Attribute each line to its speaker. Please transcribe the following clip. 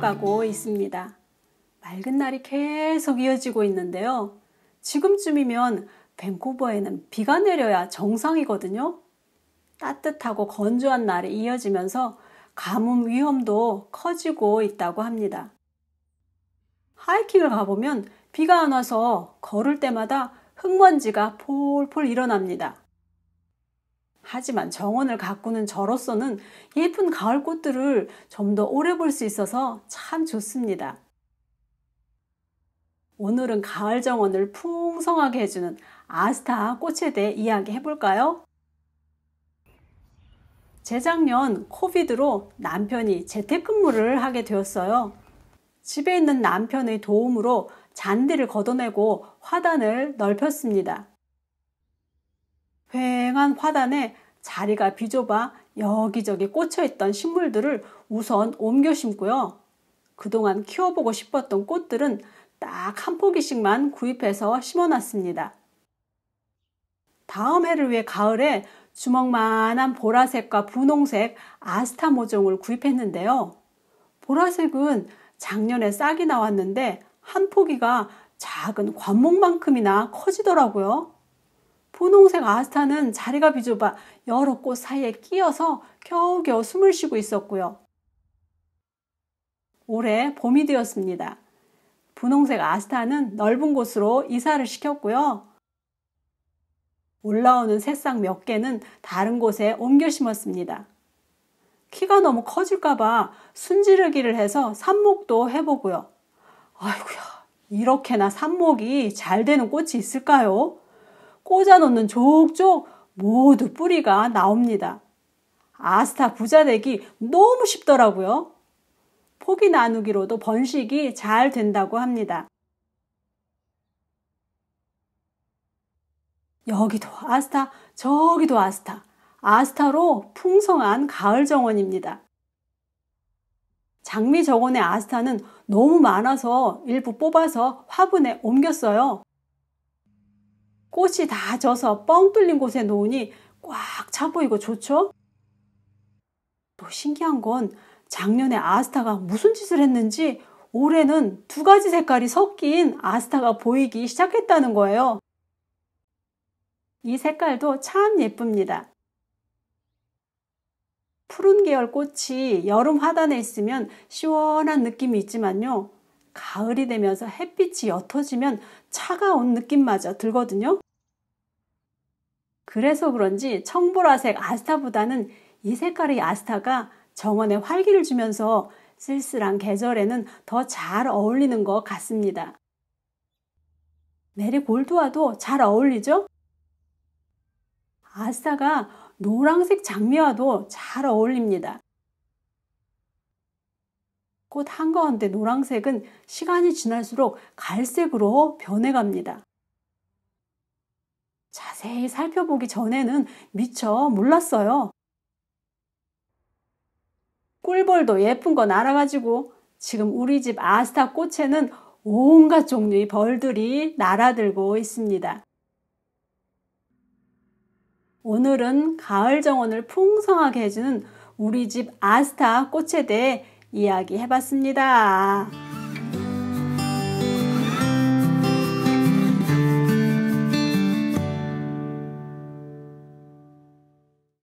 Speaker 1: 흘러가고 있습니다. 맑은 날이 계속 이어지고 있는데요. 지금쯤이면 밴쿠버에는 비가 내려야 정상이거든요. 따뜻하고 건조한 날이 이어지면서 가뭄 위험도 커지고 있다고 합니다. 하이킹을 가보면 비가 안 와서 걸을 때마다 흙먼지가 폴폴 일어납니다. 하지만 정원을 가꾸는 저로서는 예쁜 가을꽃들을 좀 더 오래 볼 수 있어서 참 좋습니다. 오늘은 가을 정원을 풍성하게 해주는 아스타 꽃에 대해 이야기 해볼까요? 재작년 코비드로 남편이 재택근무를 하게 되었어요. 집에 있는 남편의 도움으로 잔디를 걷어내고 화단을 넓혔습니다. 휑한 화단에 자리가 비좁아 여기저기 꽂혀있던 식물들을 우선 옮겨 심고요. 그동안 키워보고 싶었던 꽃들은 딱 한 포기씩만 구입해서 심어놨습니다. 다음 해를 위해 가을에 주먹만한 보라색과 분홍색 아스타 모종을 구입했는데요. 보라색은 작년에 싹이 나왔는데 한 포기가 작은 관목만큼이나 커지더라고요. 분홍색 아스타는 자리가 비좁아 여러 꽃 사이에 끼어서 겨우겨우 숨을 쉬고 있었고요. 올해 봄이 되었습니다. 분홍색 아스타는 넓은 곳으로 이사를 시켰고요. 올라오는 새싹 몇 개는 다른 곳에 옮겨 심었습니다. 키가 너무 커질까봐 순지르기를 해서 삽목도 해보고요. 아이구야 이렇게나 삽목이 잘 되는 꽃이 있을까요? 꽂아놓는 족족 모두 뿌리가 나옵니다. 아스타 부자되기 너무 쉽더라고요. 포기 나누기로도 번식이 잘 된다고 합니다. 여기도 아스타, 저기도 아스타. 아스타로 풍성한 가을 정원입니다. 장미 정원의 아스타는 너무 많아서 일부 뽑아서 화분에 옮겼어요. 꽃이 다 져서 뻥 뚫린 곳에 놓으니 꽉 차 보이고 좋죠? 또 신기한 건 작년에 아스타가 무슨 짓을 했는지 올해는 두 가지 색깔이 섞인 아스타가 보이기 시작했다는 거예요. 이 색깔도 참 예쁩니다. 푸른 계열 꽃이 여름 하단에 있으면 시원한 느낌이 있지만요. 가을이 되면서 햇빛이 옅어지면 차가운 느낌마저 들거든요. 그래서 그런지 청보라색 아스타보다는 이 색깔의 아스타가 정원에 활기를 주면서 쓸쓸한 계절에는 더 잘 어울리는 것 같습니다. 메리골드와도 잘 어울리죠? 아스타가 노란색 장미와도 잘 어울립니다. 꽃한 가운데 노란색은 시간이 지날수록 갈색으로 변해갑니다. 자세히 살펴보기 전에는 미처 몰랐어요. 꿀벌도 예쁜 거 날아가지고 지금 우리 집 아스타 꽃에는 온갖 종류의 벌들이 날아들고 있습니다. 오늘은 가을 정원을 풍성하게 해주는 우리 집 아스타 꽃에 대해 이야기해 봤습니다.